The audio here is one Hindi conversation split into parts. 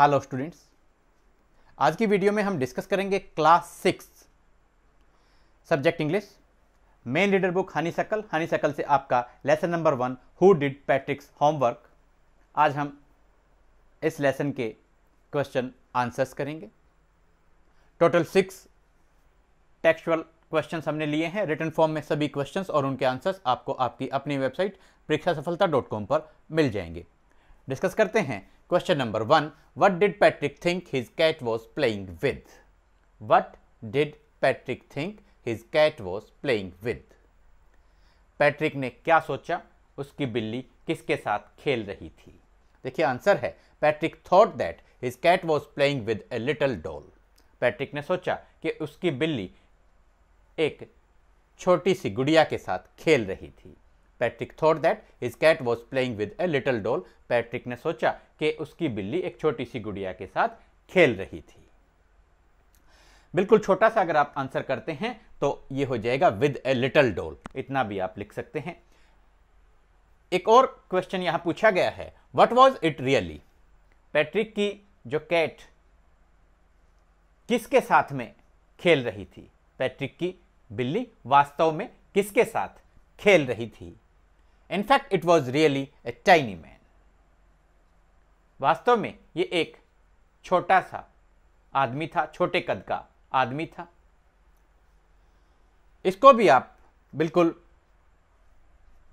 हेलो स्टूडेंट्स आज की वीडियो में हम डिस्कस करेंगे class six subject English main reader book honeysuckle honeysuckle से आपका lesson number one who did Patrick's homework आज हम इस लेसन के क्वेश्चन आंसर्स करेंगे टोटल सिक्स टेक्सुअल क्वेश्चंस हमने लिए हैं रिटर्न फॉर्म में सभी क्वेश्चंस और उनके आंसर्स आपको आपकी अपनी वेबसाइट परीक्षा सफलता डॉट कॉम पर मिल जाएंगे डिस्कस करते हैं question number one what did Patrick think his cat was playing with what did Patrick think his cat was playing with Patrick ने क्या सोचा उसकी बिल्ली किसके साथ खेल रही थी देखिए आंसर है Patrick thought that his cat was playing with a little doll Patrick ने सोचा कि उसकी बिल्ली एक छोटी सी गुड़िया के साथ खेल रही थी Patrick thought that his cat was playing with a little doll Patrick ने सोचा कि उसकी बिल्ली एक छोटी सी गुड़िया के साथ खेल रही थी बिल्कुल छोटा सा अगर आप आंसर करते हैं तो ये हो जाएगा विद ए लिटल डोल इतना भी आप लिख सकते हैं एक और क्वेश्चन यहां पूछा गया है what was it really Patrick की जो कैट किसके साथ में खेल रही थी पैट्रिक की बिल्ली वास्तव में किसके साथ खेल रही थी In fact, it was really a tiny man. वास्तव में ये एक छोटा सा आदमी था छोटे कद का आदमी था इसको भी आप बिल्कुल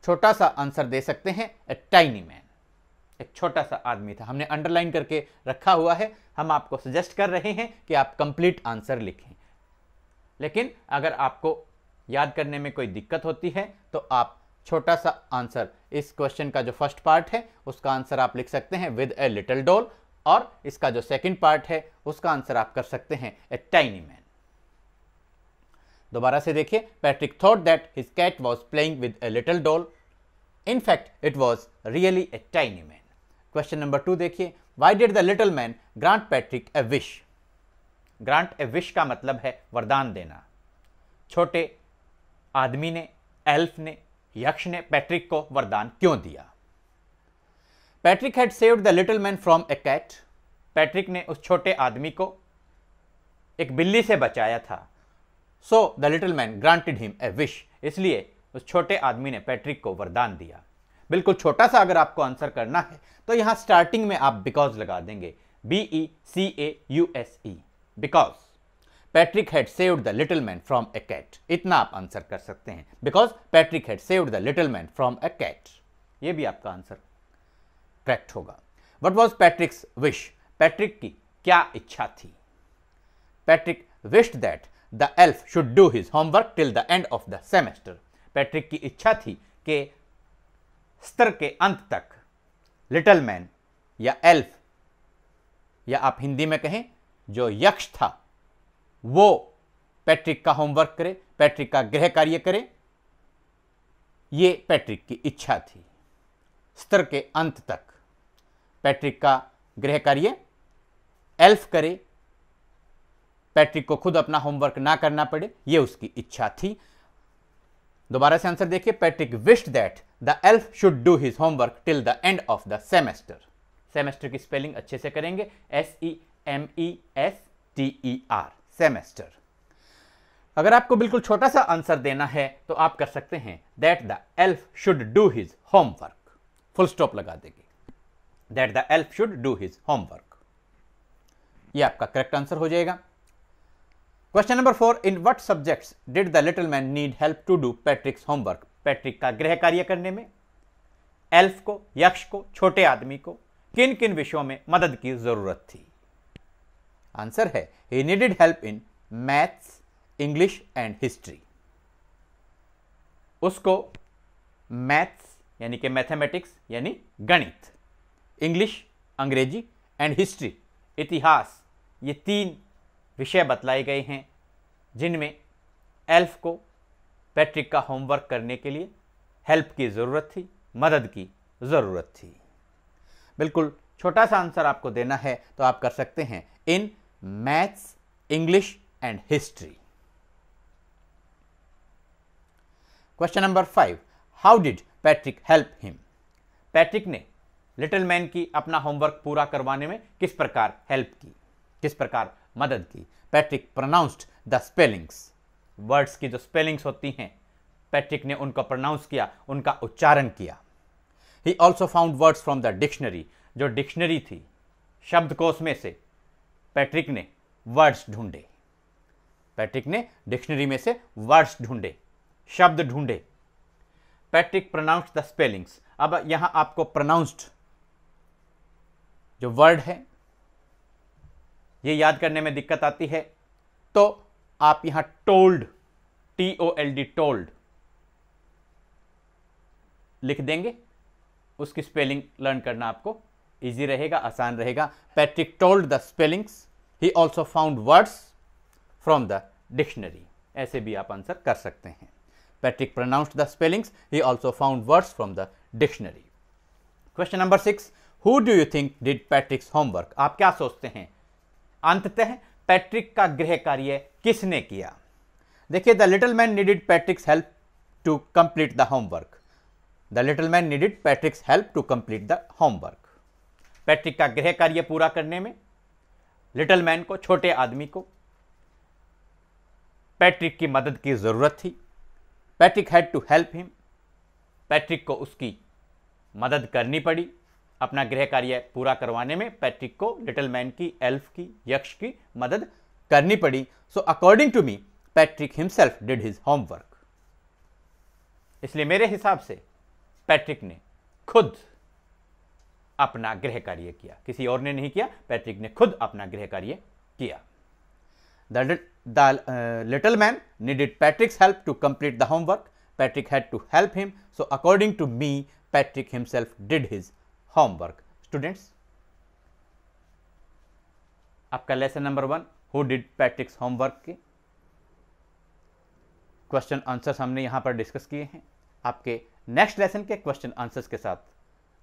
छोटा सा आंसर दे सकते हैं ए टाइनी मैन एक छोटा सा आदमी था हमने अंडरलाइन करके रखा हुआ है हम आपको सजेस्ट कर रहे हैं कि आप कंप्लीट आंसर लिखें लेकिन अगर आपको याद करने में कोई दिक्कत होती है तो आप छोटा सा आंसर इस क्वेश्चन का जो फर्स्ट पार्ट है उसका आंसर आप लिख सकते हैं विद ए लिटिल डोल और इसका जो सेकंड पार्ट है उसका आंसर आप कर सकते हैं ए टाइनी मैन दोबारा से देखिए Patrick thought that his cat was playing with a little doll in fact it was really a tiny man question number two देखिए why did the little man grant Patrick a wish grant a wish का मतलब है वरदान देना छोटे आदमी ने एल्फ ने यक्ष ने पैट्रिक को वरदान क्यों दिया Patrick had saved the little man from a cat Patrick ने उस छोटे आदमी को एक बिल्ली से बचाया था so the little man granted him a wish इसलिए उस छोटे आदमी ने पैट्रिक को वरदान दिया बिल्कुल छोटा सा अगर आपको आंसर करना है तो यहां स्टार्टिंग में आप बिकॉज लगा देंगे B E C A U S E because Patrick had saved the little man from a cat इतना आप आंसर कर सकते हैं because Patrick had saved the little man from a cat ये भी आपका आंसर करेक्ट होगा what was Patrick's wish Patrick की क्या इच्छा थी Patrick wished that the elf should do his homework till the end of the semester Patrick की इच्छा थी कि स्तर के अंत तक लिटल मैन या एल्फ या आप हिंदी में कहें जो यक्ष था वो पैट्रिक का होमवर्क करे पैट्रिक का गृह कार्य करे ये पैट्रिक की इच्छा थी स्तर के अंत तक पैट्रिक का गृह कार्य एल्फ करे पैट्रिक को खुद अपना होमवर्क ना करना पड़े ये उसकी इच्छा थी दोबारा से आंसर देखिए Patrick wished that the elf should do his homework till the end of the semester semester की स्पेलिंग अच्छे से करेंगे S E M E S T E R semester अगर आपको बिल्कुल छोटा सा आंसर देना है तो आप कर सकते हैं that the elf should do his homework full stop लगा देगी that the elf should do his homework ये आपका करेक्ट आंसर हो जाएगा question number four in what subjects did the little man need help to do Patrick's homework Patrick का गृह कार्य करने में एल्फ को यक्ष को छोटे आदमी को किन किन विषयों में मदद की जरूरत थी आंसर है he needed help in maths English and history उसको मैथ्स यानी कि मैथमेटिक्स यानी गणित इंग्लिश अंग्रेजी एंड हिस्ट्री इतिहास ये तीन विषय बतलाए गए हैं जिनमें एल्फ को पैट्रिक का होमवर्क करने के लिए हेल्प की ज़रूरत थी मदद की ज़रूरत थी बिल्कुल छोटा सा आंसर आपको देना है तो आप कर सकते हैं in maths English and history question number five how did Patrick help him Patrick ने लिटिल मैन की अपना होमवर्क पूरा करवाने में किस प्रकार हेल्प की किस प्रकार मदद की Patrick pronounced the spellings words की जो स्पेलिंग्स होती हैं पैट्रिक ने उनको प्रोनाउंस किया उनका उच्चारण किया he also found words from the dictionary जो डिक्शनरी थी शब्दकोश में से पैट्रिक ने वर्ड्स ढूंढे पैट्रिक ने डिक्शनरी में से वर्ड्स ढूंढे शब्द ढूंढे पैट्रिक प्रोनाउंस द स्पेलिंग्स अब यहां आपको प्रोनाउंस्ड जो वर्ड है ये याद करने में दिक्कत आती है तो आप यहां told T O L D told लिख देंगे उसकी स्पेलिंग लर्न करना आपको ईजी रहेगा आसान रहेगा Patrick told the spellings he also found words from the dictionary ऐसे भी आप आंसर कर सकते हैं Patrick pronounced the spellings he also found words from the dictionary question number six who do you think did Patrick's homework आप क्या सोचते हैं अंततः पैट्रिक का गृह कार्य किसने किया देखिए the little man needed Patrick's help to complete the homework the little man needed Patrick's help to complete the homework Patrick का गृह कार्य पूरा करने में लिटिल मैन को छोटे आदमी को पैट्रिक की मदद की ज़रूरत थी Patrick had to help him Patrick को उसकी मदद करनी पड़ी अपना गृह कार्य पूरा करवाने में पैट्रिक को लिटिल मैन की एल्फ की यक्ष की मदद करनी पड़ी so according to me Patrick himself did his homework इसलिए मेरे हिसाब से पैट्रिक ने खुद अपना गृह कार्य किया किसी और ने नहीं किया पैट्रिक ने खुद अपना गृह कार्य किया the little man needed Patrick's help to complete the homework Patrick had to help him so according to me Patrick himself did his homework students आपका lesson number one who did Patrick's homework के क्वेश्चन आंसर्स हमने यहां पर डिस्कस किए हैं आपके नेक्स्ट लेसन के क्वेश्चन आंसर्स के साथ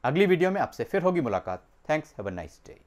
अगली वीडियो में आपसे फिर होगी मुलाकात thanks have a nice day